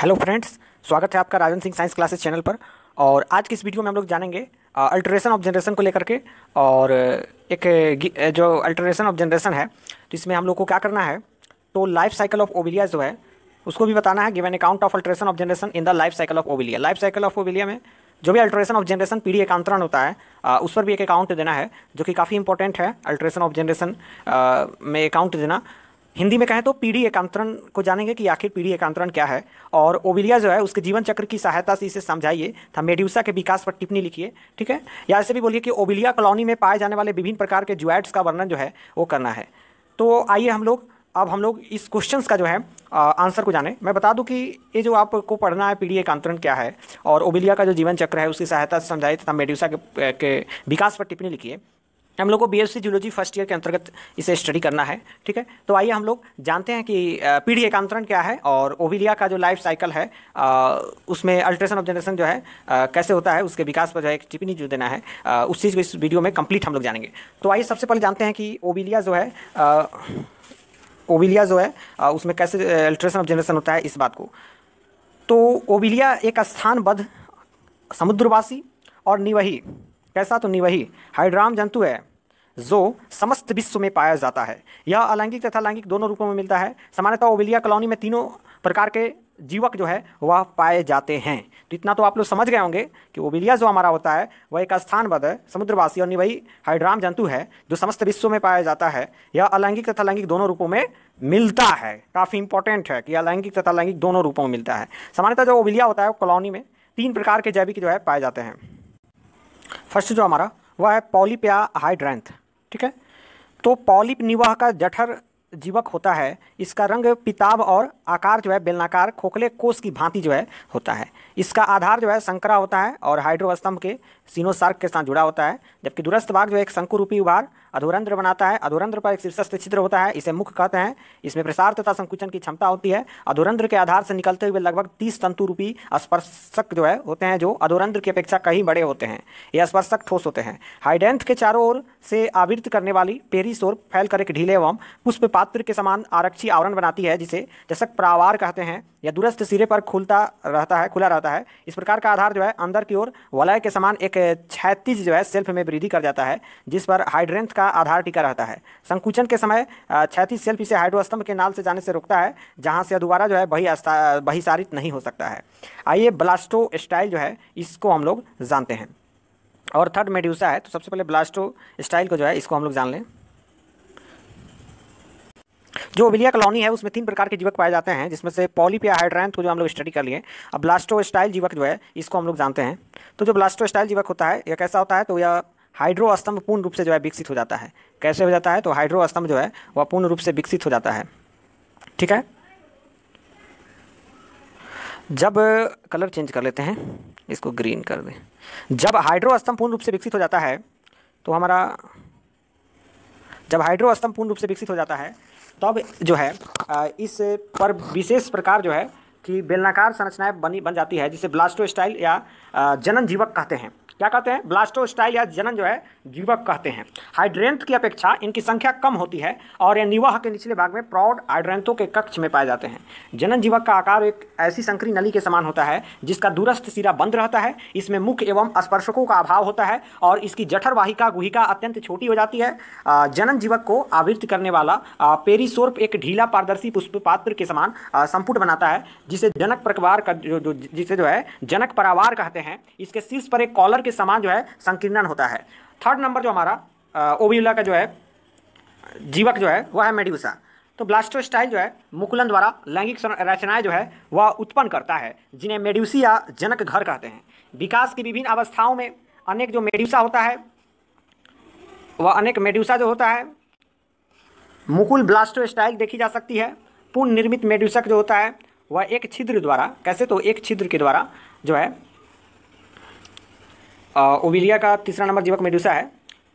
hello friends स्वागत है आपका Rajan Singh science classes channel पर और आज की इस वीडियो में हम लोग जानेंगे अल्ट्रेशन ऑफ जनरेशन को लेकर के और एक जो अल्ट्रेशन ऑफ जनरेशन है तो इसमें हम लोग को क्या करना है तो लाइफ साइकिल ऑफ ओविलिया जो है उसको भी बताना है given account of alteration of generation in the life cycle of Obelia life cycle of Obelia में जो भी अल्ट्रेशन ऑफ जनरेशन पीढ़ी एकांतरण होता है आ, उस पर भी एक अकाउंट देना है जो कि काफ़ी इंपॉर्टेंट है अल्ट्रेशन ऑफ जनरेशन में अकाउंट देना हिंदी में कहें तो पीढ़ी एकांतरण को जानेंगे कि आखिर पीढ़ी एकांतरण क्या है और ओविलिया जो है उसके जीवन चक्र की सहायता से इसे समझाइए था मेड्यूसा के विकास पर टिप्पणी लिखिए ठीक है या ऐसे भी बोलिए कि ओविलिया कॉलोनी में पाए जाने वाले विभिन्न प्रकार के जुआइड्स का वर्णन जो है वो करना है तो आइए हम लोग अब हम लोग इस क्वेश्चन का जो है आंसर को जाने मैं बता दूं कि ये जो आपको पढ़ना है पीढ़ी एकांतरण क्या है और ओबिलिया का जो जीवन चक्र है उसकी सहायता से समझाइए तथा मेड्यूसा के, के विकास पर टिप्पणी लिखिए हम लोग को B S zoology first year के अंतर्गत इसे स्टडी करना है ठीक है तो आइए हम लोग जानते हैं कि पीढ़ी एकांतरण क्या है और ओविलिया का जो लाइफ साइकिल है उसमें अल्ट्रेशन ऑफ जनरेशन जो है कैसे होता है उसके विकास पर जो है एक टिप्पणी जो देना है उस चीज़ को इस वीडियो में कंप्लीट हम लोग जानेंगे तो आइए सबसे पहले जानते हैं कि ओविलिया जो है ओविलिया जो है उसमें कैसे अल्ट्रेशन ऑफ जनरेशन होता है इस बात को तो ओविलिया एक स्थानबद्ध समुद्रवासी और निवही कैसा तो निवही हाइड्राम जंतु है जो समस्त विश्व में पाया जाता है यह अलैंगिक तथा लैंगिक दोनों रूपों में मिलता है सामान्यतः ओविलिया कॉलोनी में तीनों प्रकार के जीवक जो है वह पाए जाते हैं तो इतना तो आप लोग समझ गए होंगे कि ओबिलिया जो हमारा होता है वह एक स्थानबद्ध समुद्रवासी और निवई हाइड्राम जंतु है जो समस्त विश्व में पाया जाता है यह अलैंगिक तथा लैंगिक दोनों रूपों में मिलता है काफ़ी इंपॉर्टेंट है कि अलैंगिक तथा लैंगिक दोनों रूपों में मिलता है सामान्यतः जो ओविलिया होता है कॉलोनी में तीन प्रकार के जैविक जो है पाए जाते हैं फर्स्ट जो हमारा वह है पॉलीपिया हाइड्रेंथ ठीक है तो पॉलिप निवाह का जठर जीवक होता है इसका रंग पिताब और आकार जो है बेलनाकार खोखले कोष की भांति जो है होता है इसका आधार जो है संकरा होता है और हाइड्रोस्तंभ के सीनोसार्क के साथ जुड़ा होता है जबकि दूरस्थ भाग जो है एक शंकुरूपी उभार अधोरंध्र बनाता है अधोरंध्र पर एक शीर्षस्थ छिद्र होता है इसे मुख कहते हैं इसमें प्रसार तथा संकुचन की क्षमता होती है अधोरंध्र के आधार से निकलते हुए लगभग तीस तंतु रूपी स्पर्शक जो है होते हैं जो अधोरंध्र की अपेक्षा कहीं बड़े होते हैं ये स्पर्शक ठोस होते हैं हाइडेंथ के चारों ओर से आवृत करने वाली पेरिस और फैल कर एक ढीले एवं पुष्प पात्र के समान आरक्षी आवरण बनाती है जिसे जसक प्रावार कहते हैं या दूरस्थ सिरे पर खुलता रहता है खुला रहता है इस प्रकार का आधार जो है अंदर की ओर वलय के समान एक क्षैतिज जो है सेल्फ में वृद्धि कर जाता है जिस पर हाइड्रेंथ का आधार टीका रहता है संकुचन के समय क्षैतिज सेल्फ इसे हाइड्रोस्तंभ के नाल से जाने से रोकता है जहाँ से दोबारा जो है बही बहिसारित नहीं हो सकता है आइए ब्लास्टो स्टाइल जो है इसको हम लोग जानते हैं और थर्ड मेड्यूसा है तो सबसे पहले ब्लास्टो स्टाइल को जो है इसको हम लोग जान लें जो ओबिलिया कॉलोनी है उसमें तीन प्रकार के जीवक पाए जाते हैं जिसमें से पॉलीपिया हाइड्रेंथ को जो हम लोग स्टडी कर लिए अब ब्लास्टो स्टाइल जीवक जो है इसको हम लोग जानते हैं तो जो ब्लास्टो स्टाइल जीवक होता है यह कैसा होता है तो यह हाइड्रो स्तंभ पूर्ण रूप से जो है विकसित हो जाता है कैसे हो जाता है तो हाइड्रो स्तंभ जो है वह पूर्ण रूप से विकसित हो जाता है ठीक है जब कलर चेंज कर लेते हैं इसको ग्रीन कर दें जब हाइड्रो अस्तंभ पूर्ण रूप से विकसित हो जाता है तो हमारा जब हाइड्रो स्तंभ पूर्ण रूप से विकसित हो जाता है तब जो है इस पर विशेष प्रकार जो है कि बेलनाकार संरचनाएं बनी बन जाती है जिसे ब्लास्टो स्टाइल या जनन जीवक कहते हैं क्या कहते हैं ब्लास्टोस्टाइल या जनन जो है जीवक कहते हैं हाइड्रेंथ की अपेक्षा इनकी संख्या कम होती है और ये निवाह के निचले भाग में प्रौढ़ हाइड्रेंथों के कक्ष में पाए जाते हैं जनन जीवक का आकार एक ऐसी संकरी नली के समान होता है जिसका दूरस्थ सिरा बंद रहता है इसमें मुख्य एवं स्पर्शकों का अभाव होता है और इसकी जठर वाहिका गुहिका अत्यंत छोटी हो जाती है जनन जीवक को आवृत्त करने वाला पेरीसोर्प एक ढीला पारदर्शी पुष्प पात्र के समान संपुट बनाता है जिसे जनक प्रकवार का जो, जिसे जो है जनक परावार कहते हैं इसके शीर्ष पर एक कॉलर के के समान जो है संकीर्णन होता है थर्ड नंबर जो हमारा ओविला का जो है जीवक जो है वह है मेड्यूसा तो ब्लास्टोस्टाइल जो है मुकुलन द्वारा लैंगिक रचनाएं जो है वह उत्पन्न करता है जिन्हें मेड्यूसी या जनक घर कहते हैं विकास की विभिन्न अवस्थाओं में अनेक जो मेड्यूसा होता है वह अनेक मेड्यूसा जो होता है मुकुल ब्लास्टोस्टाइल देखी जा सकती है पूर्ण निर्मित मेड्यूसक जो होता है वह एक छिद्र द्वारा कैसे तो एक छिद्र के द्वारा जो है ओविलिया का तीसरा नंबर जीवक मेड्यूसा है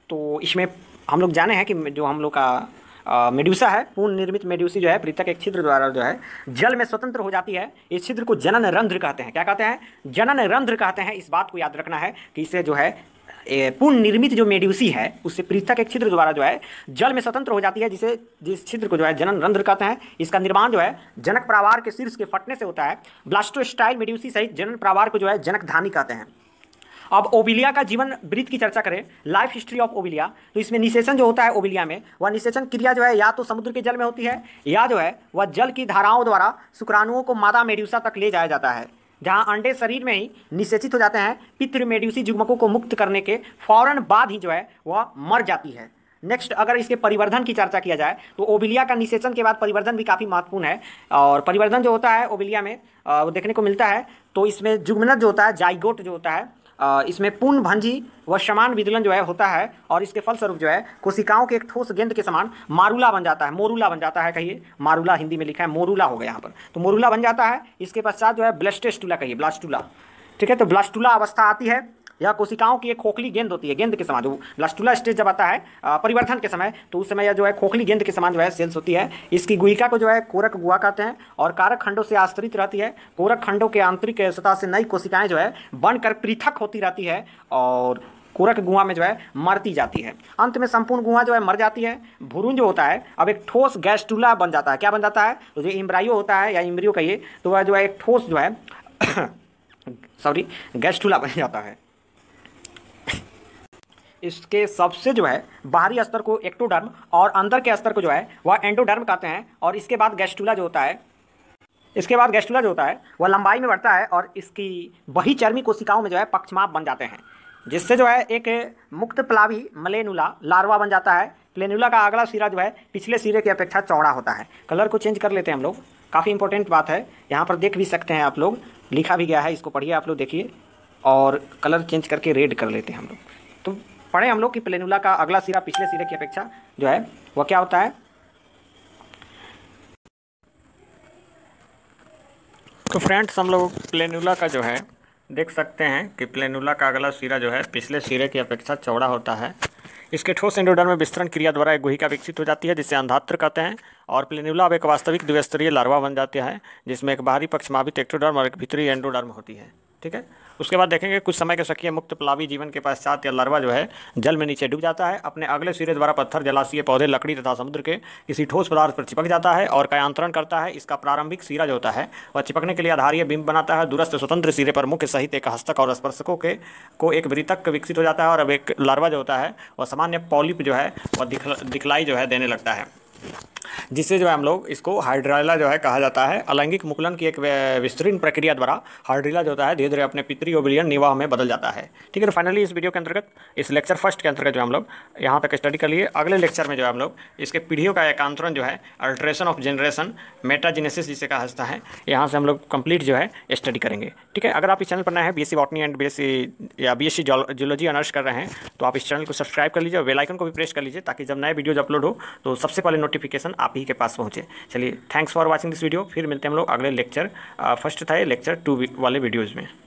तो इसमें हम लोग जाने हैं कि जो हम लोग का मेड्यूसा है पूर्ण निर्मित मेड्यूसी जो है पृथक एक छिद्र द्वारा जो है जल में स्वतंत्र हो जाती है इस छिद्र को जनन रंध्र कहते हैं क्या कहते हैं जनन रंध्र कहते हैं इस बात को याद रखना है कि इसे जो है पूर्ण निर्मित जो मेड्यूसी है उससे पृथक एक छिद्र द्वारा जो है जल में स्वतंत्र हो जाती है जिसे जिस छिद्र को जो है जनन रंध्र कहते हैं इसका निर्माण जो है जनक प्रावार के शीर्ष के फटने से होता है ब्लास्टोस्टाइल मेड्यूसी सहित जनन प्रावार को जो है जनक धानी कहते हैं अब ओबिलिया का जीवन वृत्त की चर्चा करें लाइफ हिस्ट्री ऑफ ओबिलिया तो इसमें निषेचन जो होता है ओबिलिया में वह निषेचन क्रिया जो है या तो समुद्र के जल में होती है या जो है वह जल की धाराओं द्वारा शुक्राणुओं को मादा मेड्यूसा तक ले जाया जाता है जहाँ अंडे शरीर में ही निषेचित हो जाते हैं पितृ मेड्यूसी जुगमकों को मुक्त करने के फौरन बाद ही जो है वह मर जाती है नेक्स्ट अगर इसके परिवर्धन की चर्चा किया जाए तो ओबिलिया का निषेचन के बाद परिवर्धन भी काफ़ी महत्वपूर्ण है और परिवर्धन जो होता है ओबिलिया में वो देखने को मिलता है तो इसमें जुगमनत जो होता है जाइगोट जो होता है इसमें पूर्ण भंजी व समान विदलन जो है होता है और इसके फलस्वरूप जो है कोशिकाओं के एक ठोस गेंद के समान मारूला बन जाता है मोरूला बन जाता है कहिए मारूला हिंदी में लिखा है मोरूला हो गया यहाँ पर तो मोरूला बन जाता है इसके पश्चात जो है ब्लस्टेस्टूला कहिए ब्लास्टूला ठीक है तो ब्लास्टूला अवस्था आती है यह कोशिकाओं की एक खोखली गेंद होती है गेंद के समान जो ब्लास्टूला स्टेज जब आता है परिवर्तन के समय तो उस समय यह जो है खोखली गेंद के समान जो है सेल्स होती है इसकी गुहिका को जो है कोरक गुआ कहते हैं और कारक खंडों से आश्रित रहती है कोरक खंडों के आंतरिक सतह से नई कोशिकाएँ जो है बनकर पृथक होती रहती है और कोरक गुहा में जो है मरती जाती है अंत में संपूर्ण गुहा जो है मर जाती है भुरुन जो होता है अब एक ठोस गैस्टूला बन जाता है क्या बन जाता है तो जो इम्ब्राइयो होता है या इम्ब्रियो कहिए तो वह जो है एक ठोस जो है सॉरी गैस्टूला बन जाता है इसके सबसे जो है बाहरी स्तर को एक्टोडर्म और अंदर के स्तर को जो है वह एंडोडर्म कहते हैं और इसके बाद गैस्टूला जो होता है इसके बाद गैस्टूला जो होता है वह लंबाई में बढ़ता है और इसकी बही चर्मी कोशिकाओं में जो है पक्षमाप बन जाते हैं जिससे जो है एक मुक्त प्लावी मलेनुला लार्वा बन जाता है प्लेनुला का अगला सिरा जो है पिछले सिरे की अपेक्षा चौड़ा होता है कलर को चेंज कर लेते हैं हम लोग काफ़ी इंपॉर्टेंट बात है यहाँ पर देख भी सकते हैं आप लोग लिखा भी गया है इसको पढ़िए आप लोग देखिए और कलर चेंज करके रेड कर लेते हैं हम लोग तो पढ़े हम लोग कि प्लेनुला का अगला सिरा पिछले सिरे की अपेक्षा जो है वह क्या होता है तो फ्रेंड्स हम लोग प्लेनुला का जो है देख सकते हैं कि प्लेनुला का अगला सिरा जो है पिछले सिरे की अपेक्षा चौड़ा होता है इसके ठोस एंडोडर में विस्तरण क्रिया द्वारा एक गुहिका विकसित हो जाती है जिसे अंधात्र कहते हैं और प्लेनुला अब एक वास्तविक द्विस्तरीय लार्वा बन जाती है जिसमें एक बाहरी पक्षमावित एक्टोडर्म और एक भीतरी एंडोडर्म होती है ठीक है उसके बाद देखेंगे कुछ समय के सक्रिय मुक्त प्लावी जीवन के पश्चात या लर्वा जो है जल में नीचे डूब जाता है अपने अगले सिरे द्वारा पत्थर जलाशय पौधे लकड़ी तथा समुद्र के किसी ठोस पदार्थ पर चिपक जाता है और कायांतरण करता है इसका प्रारंभिक सिरा जो होता है वह चिपकने के लिए आधारीय बिंब बनाता है दूरस्थ स्वतंत्र सिरे पर मुख्य सहित एक हस्तक और स्पर्शकों के को एक वृतक विकसित हो जाता है और अब एक लार्वा जो होता है वह सामान्य पॉलिप जो है वह दिखलाई जो है देने लगता है जिससे जो है हम लोग इसको हाइड्राइला जो है कहा जाता है अलैंगिक मुकुलन की एक विस्तृत प्रक्रिया द्वारा हाइड्रिला जो होता है धीरे धीरे अपने पितरी ओबिलियन निवाह में बदल जाता है ठीक है तो फाइनली इस वीडियो के अंतर्गत इस लेक्चर फर्स्ट के अंतर्गत जो हम लोग यहाँ तक स्टडी कर लिए अगले लेक्चर में जो है हम लोग इसके पीढ़ियों का एकांतरण जो है अल्ट्रेशन ऑफ जनरेशन मेटाजिनेसिस जिसे कहा जाता है यहाँ से हम लोग कंप्लीट जो है स्टडी करेंगे ठीक है अगर आप इस चैनल पर नए हैं B S botany and B S या बी एस जियोलॉजी ऑनर्स कर रहे हैं तो आप इस चैनल को सब्सक्राइब कर लीजिए और बेलाइकन को भी प्रेस कर लीजिए ताकि जब नए वीडियोज अपलोड हो तो सबसे पहले नोटिफिक नोटिफिकेशन आप ही के पास पहुँचे चलिए thanks for watching this video फिर मिलते हैं हम लोग अगले लेक्चर फर्स्ट था लेक्चर टू वाले वीडियोज़ में